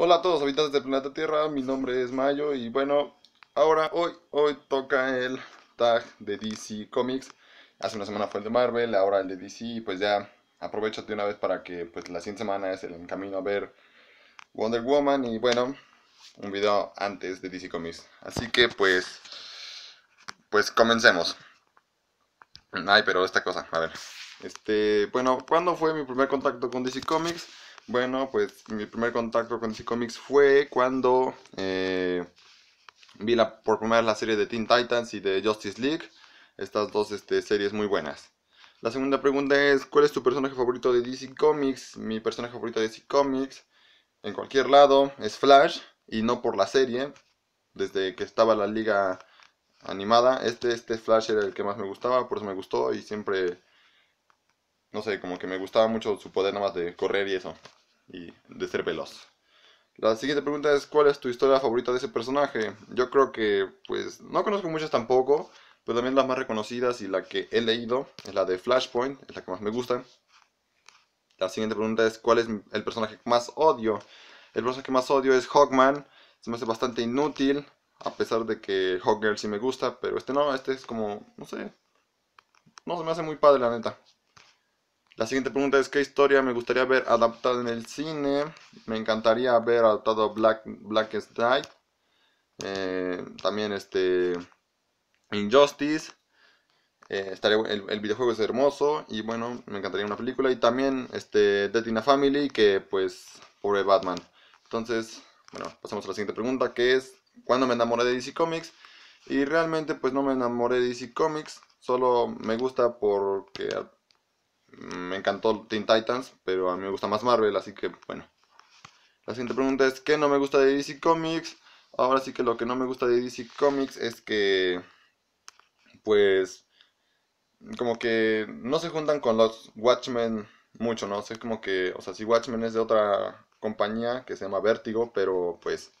Hola a todos habitantes del planeta Tierra, mi nombre es Mayo y bueno, ahora hoy, hoy toca el tag de DC Comics. Hace una semana fue el de Marvel, ahora el de DC y pues ya aprovechate una vez para que pues la siguiente semana es el camino a ver Wonder Woman y bueno, un video antes de DC Comics. Así que pues, pues comencemos. Ay, pero esta cosa, a ver. Este, bueno, ¿cuándo fue mi primer contacto con DC Comics? Bueno, pues mi primer contacto con DC Comics fue cuando eh, vi la, por primera vez la serie de Teen Titans y de Justice League. Estas dos este, series muy buenas. La segunda pregunta es, ¿cuál es tu personaje favorito de DC Comics? Mi personaje favorito de DC Comics, en cualquier lado, es Flash, y no por la serie. Desde que estaba la liga animada, este, este Flash era el que más me gustaba, por eso me gustó y siempre, no sé, como que me gustaba mucho su poder nada más de correr y eso y de ser veloz. La siguiente pregunta es, ¿cuál es tu historia favorita de ese personaje? Yo creo que, pues, no conozco muchas tampoco, pero también las más reconocidas y la que he leído es la de Flashpoint, es la que más me gusta. La siguiente pregunta es, ¿cuál es el personaje que más odio? El personaje que más odio es Hawkman, se me hace bastante inútil, a pesar de que Hawkgirl sí me gusta, pero este no, este es como, no sé, no se me hace muy padre la neta. La siguiente pregunta es, ¿qué historia me gustaría ver adaptada en el cine? Me encantaría ver adaptado Black, Black Night. Eh, también este Injustice. Eh, estaría, el, videojuego es hermoso y bueno, me encantaría una película. Y también este, Death in a Family, que pues, pobre Batman. Entonces, bueno, pasamos a la siguiente pregunta, que es, ¿cuándo me enamoré de DC Comics? Y realmente pues no me enamoré de DC Comics, solo me gusta porque me encantó Teen Titans, pero a mí me gusta más Marvel, así que bueno. La siguiente pregunta es, ¿qué no me gusta de DC Comics? Ahora sí que lo que no me gusta de DC Comics es que, pues, como que no se juntan con los Watchmen mucho, ¿no? O sea, como que, o sea, si Watchmen es de otra compañía que se llama Vértigo, pero pues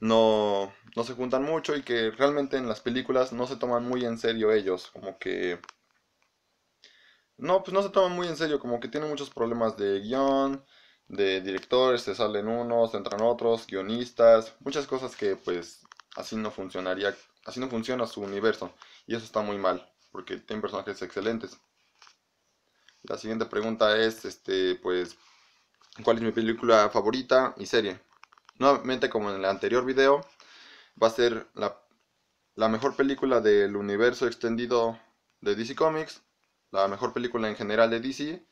no, no se juntan mucho y que realmente en las películas no se toman muy en serio ellos, como que no, pues no se toman muy en serio, como que tiene muchos problemas de guión, de directores, se salen unos, entran otros, guionistas, muchas cosas que pues así no funcionaría, así no funciona su universo. Y eso está muy mal, porque tiene personajes excelentes. La siguiente pregunta es, este, pues, ¿cuál es mi película favorita y serie? Nuevamente, como en el anterior video, va a ser la, la mejor película del universo extendido de DC Comics, la mejor película en general de DC,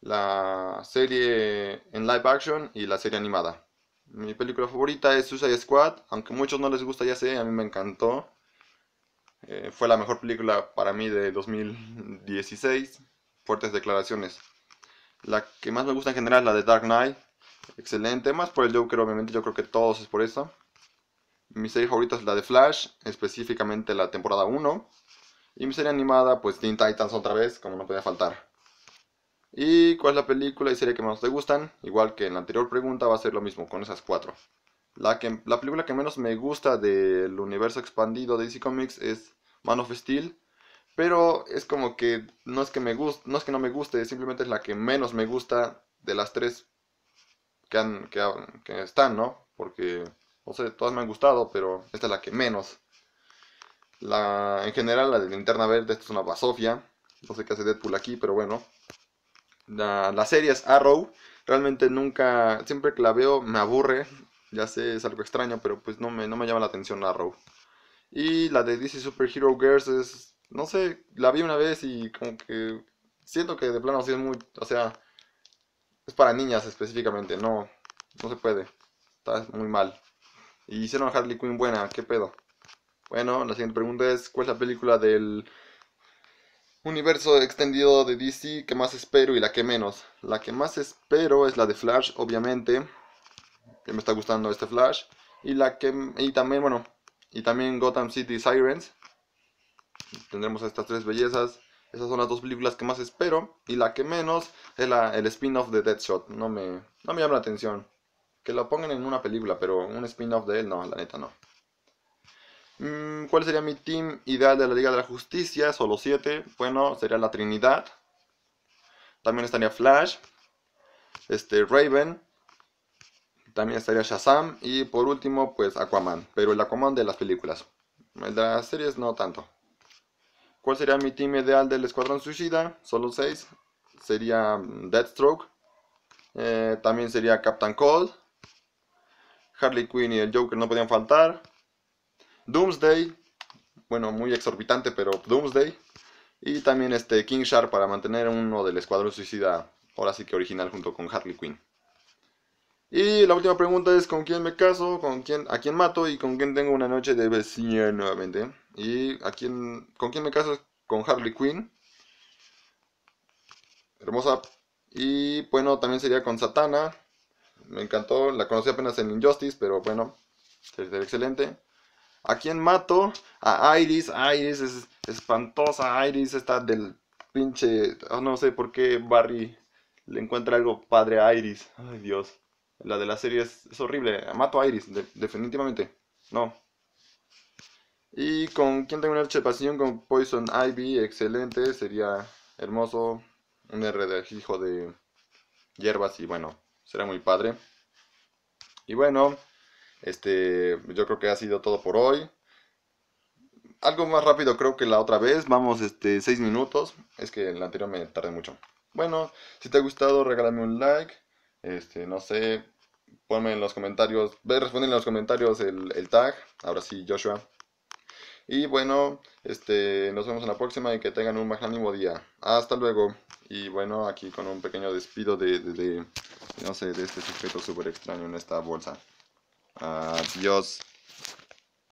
la serie en live action y la serie animada. Mi película favorita es Suicide Squad, aunque a muchos no les gusta, ya sé, a mí me encantó. Eh, fue la mejor película para mí de 2016. Fuertes declaraciones. La que más me gusta en general es la de Dark Knight. Excelente, más por el Joker, obviamente, yo creo que todos es por eso. Mi serie favorita es la de Flash, específicamente la temporada 1. Y mi serie animada, pues Teen Titans otra vez, como no podía faltar. ¿Y cuál es la película y serie que menos te gustan? Igual que en la anterior pregunta va a ser lo mismo con esas cuatro. La, que, la película que menos me gusta del universo expandido de DC Comics es Man of Steel. Pero es como que no es que me no es que no me guste, simplemente es la que menos me gusta de las tres que, que están, ¿no? Porque, no sé, todas me han gustado, pero esta es la que menos. La, en general, la de linterna verde, esta es una basofia. No sé qué hace Deadpool aquí, pero bueno. La, serie es Arrow. Realmente nunca, siempre que la veo me aburre. Ya sé, es algo extraño, pero pues no me, no me llama la atención Arrow. Y la de DC Superhero Girls es, no sé, la vi una vez y como que siento que de plano así es muy, o sea, es para niñas específicamente, no, no se puede. Está muy mal. Y hicieron a Harley Quinn buena, qué pedo. Bueno, la siguiente pregunta es, ¿cuál es la película del universo extendido de DC que más espero y la que menos? La que más espero es la de Flash, obviamente, que me está gustando este Flash. Y, la que, y también, bueno, y también Gotham City Sirens. Tendremos estas tres bellezas. Esas son las dos películas que más espero. Y la que menos es la, el spin-off de Deadshot. No me, no me llama la atención. Que lo pongan en una película, pero un spin-off de él, no, la neta no. Mm, ¿Cuál sería mi team ideal de la Liga de la Justicia? Solo 7. Bueno, sería la Trinidad. También estaría Flash. Este, Raven. También estaría Shazam. Y por último, pues Aquaman. Pero el Aquaman de las películas. El de las series no tanto. ¿Cuál sería mi team ideal del Escuadrón Suicida? Solo 6. Sería mm, Deathstroke. Eh, también sería Captain Cold. Harley Quinn y el Joker no podían faltar. Doomsday, bueno, muy exorbitante, pero Doomsday. Y también este King Shark para mantener uno del Escuadrón Suicida, ahora sí que original, junto con Harley Quinn. Y la última pregunta es con quién me caso, con quién, a quién mato y con quién tengo una noche de vecina nuevamente. Y a quién, con quién me caso con Harley Quinn. Hermosa. Y bueno, también sería con Satana. Me encantó, la conocí apenas en Injustice, pero bueno, sería excelente. ¿A quién mato? A Iris. Iris es espantosa. Iris está del pinche. Ah, no sé por qué Barry le encuentra algo padre a Iris. Ay, Dios. La de la serie es, horrible. Mato a Iris, definitivamente. No. Y con quién tengo una pasión con Poison Ivy, excelente. Sería hermoso. Un hijo de hierbas y bueno, será muy padre. Y bueno, este, yo creo que ha sido todo por hoy. Algo más rápido creo que la otra vez, vamos este 6 minutos, es que el la anterior me tardé mucho. Bueno, si te ha gustado, regálame un like. Este, no sé, ponme en los comentarios, ve, responde en los comentarios el, tag. Ahora sí, Joshua. Y bueno, este, nos vemos en la próxima y que tengan un magnánimo día. Hasta luego. Y bueno, aquí con un pequeño despido de, de, de no sé, de este sujeto súper extraño en esta bolsa. Adiós. Uh,